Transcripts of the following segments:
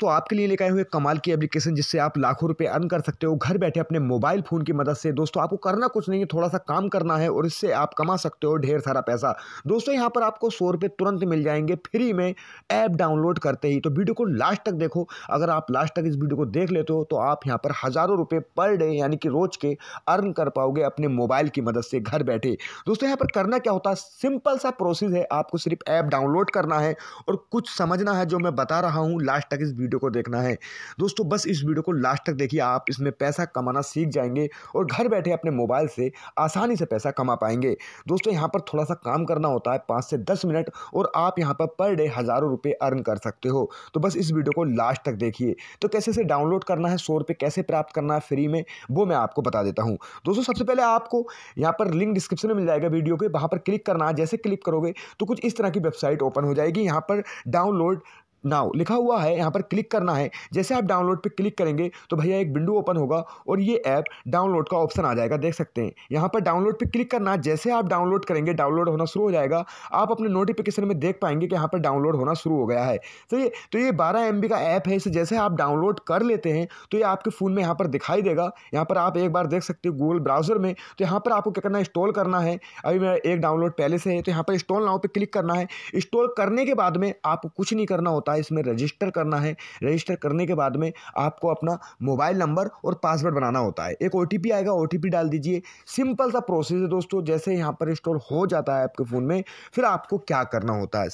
दोस्तों आपके लिए लेकर आए हुए कमाल की एप्लीकेशन जिससे आप लाखों रुपए अर्न कर सकते हो घर बैठे अपने मोबाइल फ़ोन की मदद से दोस्तों आपको करना कुछ नहीं है थोड़ा सा काम करना है और इससे आप कमा सकते हो ढेर सारा पैसा दोस्तों यहाँ पर आपको सौ रुपये तुरंत मिल जाएंगे फ्री में ऐप डाउनलोड करते ही तो वीडियो को लास्ट तक देखो अगर आप लास्ट तक इस वीडियो को देख लेते हो तो आप यहाँ पर हज़ारों रुपये पर डे यानी कि रोज के अर्न कर पाओगे अपने मोबाइल की मदद से घर बैठे दोस्तों यहाँ पर करना क्या होता है सिंपल सा प्रोसेस है आपको सिर्फ ऐप डाउनलोड करना है और कुछ समझना है जो मैं बता रहा हूँ लास्ट तक इस वीडियो वीडियो को देखना है दोस्तों बस इस वीडियो को लास्ट तक देखिए आप इसमें पैसा कमाना सीख जाएंगे और घर बैठे अपने मोबाइल से आसानी से पैसा कमा पाएंगे दोस्तों यहाँ पर थोड़ा सा काम करना होता है पाँच से दस मिनट और आप यहाँ पर पर डे हज़ारों रुपये अर्न कर सकते हो तो बस इस वीडियो को लास्ट तक देखिए तो कैसे इसे डाउनलोड करना है सौ रुपये कैसे प्राप्त करना है फ्री में वो मैं आपको बता देता हूँ दोस्तों सबसे पहले आपको यहाँ पर लिंक डिस्क्रिप्शन में मिल जाएगा वीडियो के वहाँ पर क्लिक करना है जैसे क्लिक करोगे तो कुछ इस तरह की वेबसाइट ओपन हो जाएगी यहाँ पर डाउनलोड नाउ लिखा हुआ है यहाँ पर क्लिक करना है जैसे आप डाउनलोड पे क्लिक करेंगे तो भैया एक विंडो ओपन होगा और ये ऐप डाउनलोड का ऑप्शन आ जाएगा देख सकते हैं यहाँ पर डाउनलोड पे क्लिक करना जैसे आप डाउनलोड करेंगे डाउनलोड होना शुरू हो जाएगा आप अपने नोटिफिकेशन में देख पाएंगे कि यहाँ पर डाउनलोड होना शुरू हो गया है तो ये तो ये बारह एम का ऐप है इसे जैसे आप डाउनलोड कर लेते हैं तो ये आपके फ़ोन में यहाँ पर दिखाई देगा यहाँ पर आप एक बार देख सकते हो गूगल ब्राउजर में तो यहाँ पर आपको क्या करना है इंस्टॉल करना है अभी मेरा एक डाउनलोड पहले से है तो यहाँ पर इंस्टॉल नाव पर क्लिक करना है इंस्टॉल करने के बाद में आपको कुछ नहीं करना होता होता है इसमें रजिस्टर करना है रजिस्टर करने के बाद में आपको अपना मोबाइल नंबर और पासवर्ड बनाना होता है एक ओ आएगा ओ डाल दीजिए सिंपल सा प्रोसेस है दोस्तों जैसे यहाँ पर इंस्टॉल हो जाता है आपके फ़ोन में फिर आपको क्या करना होता है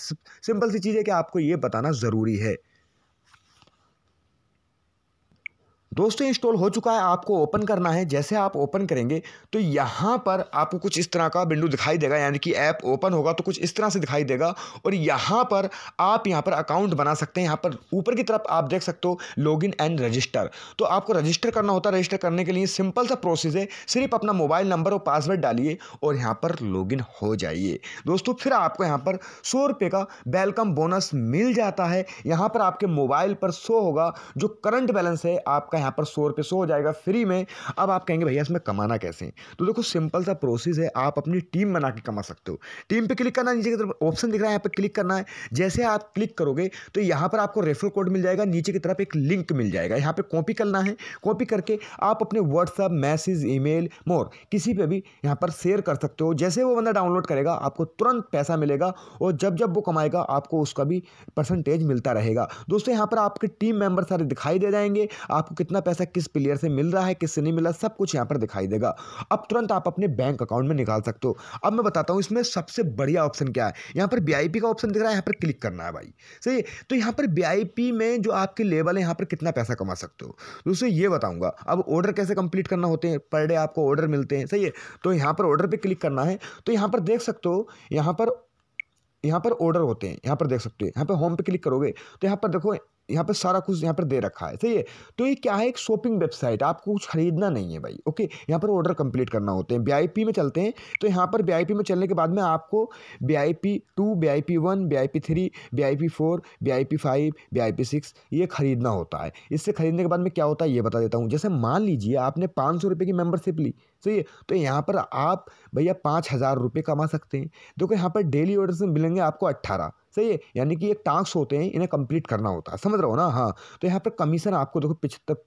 सिंपल सी चीज़ है कि आपको ये बताना ज़रूरी है दोस्तों इंस्टॉल हो चुका है आपको ओपन करना है जैसे आप ओपन करेंगे तो यहाँ पर आपको कुछ इस तरह का विंडो दिखाई देगा यानी कि ऐप ओपन होगा तो कुछ इस तरह से दिखाई देगा और यहाँ पर आप यहाँ पर अकाउंट बना सकते हैं यहाँ पर ऊपर की तरफ आप देख सकते हो लॉग एंड रजिस्टर तो आपको रजिस्टर करना होता है रजिस्टर करने के लिए सिंपल सा प्रोसेस है सिर्फ अपना मोबाइल नंबर और पासवर्ड डालिए और यहाँ पर लॉग हो जाइए दोस्तों फिर आपको यहाँ पर सौ रुपये का वेलकम बोनस मिल जाता है यहाँ पर आपके मोबाइल पर शो होगा जो करंट बैलेंस है आपका यहाँ पर सौ रुपये सौ हो जाएगा फ्री में अब आप कहेंगे भैया इसमें कमाना कैसे तो देखो सिंपल सा प्रोसेस है आप अपनी टीम बना के कमा सकते हो टीम पर क्लिक करना नीचे की तरफ ऑप्शन दिख रहा है यहाँ पर क्लिक करना है जैसे आप क्लिक करोगे तो यहाँ पर आपको रेफर कोड मिल जाएगा नीचे की तरफ एक लिंक मिल जाएगा यहाँ पर कॉपी करना है कॉपी करके आप अपने व्हाट्सअप मैसेज ईमेल मोर किसी पर भी यहाँ पर शेयर कर सकते हो जैसे वो बंदा डाउनलोड करेगा आपको तुरंत पैसा मिलेगा और जब जब वो कमाएगा आपको उसका भी परसेंटेज मिलता रहेगा दोस्तों यहाँ पर आपके टीम मेंबर सारे दिखाई दे जाएंगे आपको कितना कितना पैसा किस प्लेयर से मिल रहा है किससे नहीं मिल रहा सब कुछ यहाँ पर दिखाई देगा अब तुरंत आप अपने बैंक अकाउंट में निकाल सकते हो अब मैं बताता हूँ इसमें सबसे बढ़िया ऑप्शन क्या है यहाँ पर वी का ऑप्शन दिख रहा है यहाँ पर क्लिक करना है भाई सही तो यहाँ पर वी में जो आपके लेवल है यहाँ पर कितना पैसा कमा सकते हो दोस्तों ये बताऊँगा अब ऑर्डर कैसे कंप्लीट करना होते हैं पर डे आपको ऑर्डर मिलते हैं सही है तो यहाँ पर ऑर्डर पर क्लिक करना है तो यहाँ पर देख सकते हो यहाँ पर यहाँ पर ऑर्डर होते हैं यहाँ पर देख सकते हो यहाँ पर होम पे क्लिक करोगे तो यहाँ पर देखो यहाँ पर सारा कुछ यहाँ पर दे रखा है सही है तो ये क्या है एक शॉपिंग वेबसाइट आपको कुछ खरीदना नहीं है भाई ओके यहाँ पर ऑर्डर कंप्लीट करना होते हैं वी में चलते हैं तो यहाँ पर वी में चलने के बाद में आपको V I P two V I P one V I P three V I P four V I P five V I P six ये खरीदना होता है इससे खरीदने के बाद में क्या होता है ये बता देता हूँ जैसे मान लीजिए आपने पाँच सौ रुपये की मेम्बरशिप ली सही है तो यहाँ पर आप भैया पाँच हज़ार रुपये कमा सकते हैं देखो यहाँ पर डेली ऑर्डर मिलेंगे आपको अट्ठारह सही है यानी कि एक टास्क होते हैं इन्हें कंप्लीट करना होता है समझ रहे हो ना हाँ तो यहाँ पर कमीशन आपको देखो पिछहत्तर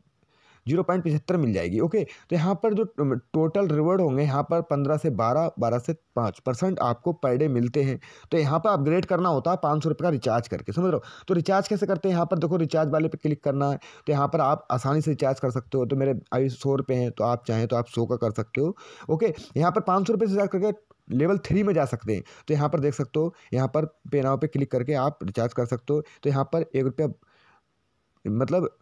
जीरो पॉइंट पिछहत्तर मिल जाएगी ओके तो यहाँ पर जो टोटल रिवॉर्ड होंगे यहाँ पर पंद्रह से बारह बारह से पाँच परसेंट आपको पर डे मिलते हैं तो यहाँ पर अपग्रेड करना होता है पाँच सौ रुपये का रिचार्ज करके समझ रहे हो तो रिचार्ज कैसे करते हैं यहाँ पर देखो रिचार्ज वाले पे क्लिक करना है तो यहाँ पर आप आसानी से रिचार्ज कर सकते हो तो मेरे अभी सौ रुपये हैं तो आप चाहें तो आप सौ का कर सकते हो ओके यहाँ पर पाँच सौ रुपये से रिचार्ज करके लेवल थ्री में जा सकते हैं तो यहाँ पर देख सकते हो यहाँ पर पे नाव पे क्लिक करके आप रिचार्ज कर सकते हो तो यहाँ पर एक रुपया मतलब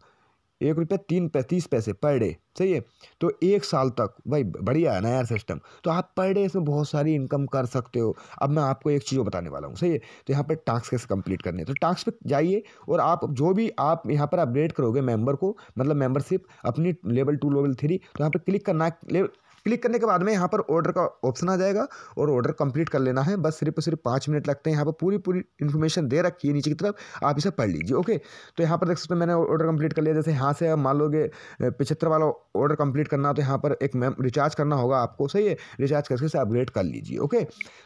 एक रुपया तीन पै तीस पैसे पर डे सही है तो एक साल तक भाई बढ़िया है ना यार सिस्टम तो आप पर डे इसमें बहुत सारी इनकम कर सकते हो अब मैं आपको एक चीज़ बताने वाला हूँ सही है तो यहाँ पर टास्क कैसे कंप्लीट करने है तो टास्क पे जाइए और आप जो भी आप यहाँ पर अपडेट करोगे मेंबर को मतलब मेंबरशिप अपनी लेवल टू लेवल थ्री तो यहाँ पर क्लिक करना क्लिक करने के बाद में यहाँ पर ऑर्डर का ऑप्शन आ जाएगा और ऑर्डर कंप्लीट कर लेना है बस सिर्फ सिर्फ पाँच मिनट लगते हैं यहाँ पर पूरी पूरी इन्फॉर्मेशन दे रखी है नीचे की तरफ आप इसे पढ़ लीजिए ओके तो यहाँ पर देख सकते हैं मैंने ऑर्डर कंप्लीट कर लिया जैसे यहाँ से मान लोगे पिछहत्तर वाला ऑर्डर कंप्लीट करना तो यहाँ पर एक मैम रिचार्ज करना होगा आपको सही है रिचार्ज करके इसे अपग्रेड कर लीजिए ओके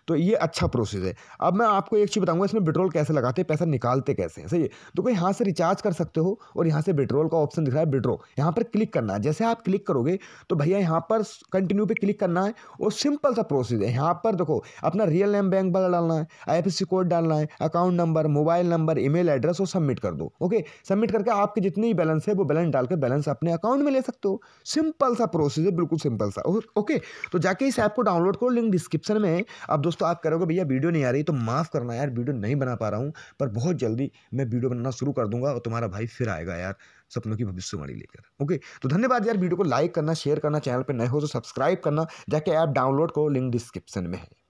तो ये अच्छा प्रोसेस है अब मैं आपको एक चीज़ बताऊँगा इसमें पेट्रोल कैसे लगाते हैं पैसा निकालते कैसे हैं सही है तो कोई यहाँ से रिचार्ज कर सकते हो और यहाँ से पेट्रोल का ऑप्शन दिख रहा है विड्रो यहाँ पर क्लिक करना जैसे आप क्लिक करोगे तो भैया यहाँ पर कंटिन्यू पे क्लिक करना है और सिंपल सा प्रोसेस है यहाँ पर देखो अपना रियल नेम बैंक वाला डालना है आई कोड डालना है account number mobile number email address और सबमिट कर दो ओके सबमिट करके आपके जितनी भी बैलेंस है वो बैलेंस डाल के बैलेंस अपने अकाउंट में ले सकते हो सिंपल सा प्रोसेस है बिल्कुल सिंपल सा ओके तो जाके इस ऐप को डाउनलोड करो लिंक डिस्क्रिप्शन में है अब दोस्तों आप करोगे भैया वीडियो नहीं आ रही तो माफ़ करना यार वीडियो नहीं बना पा रहा हूँ पर बहुत जल्दी मैं वीडियो बनाना शुरू कर दूंगा और तुम्हारा भाई फिर आएगा यार सपनों की भविष्यवाणी लेकर ओके तो धन्यवाद यार वीडियो को लाइक करना शेयर करना चैनल पर नए हो तो सब्सक्राइब करना जाके ऐप डाउनलोड करो लिंक डिस्क्रिप्शन में है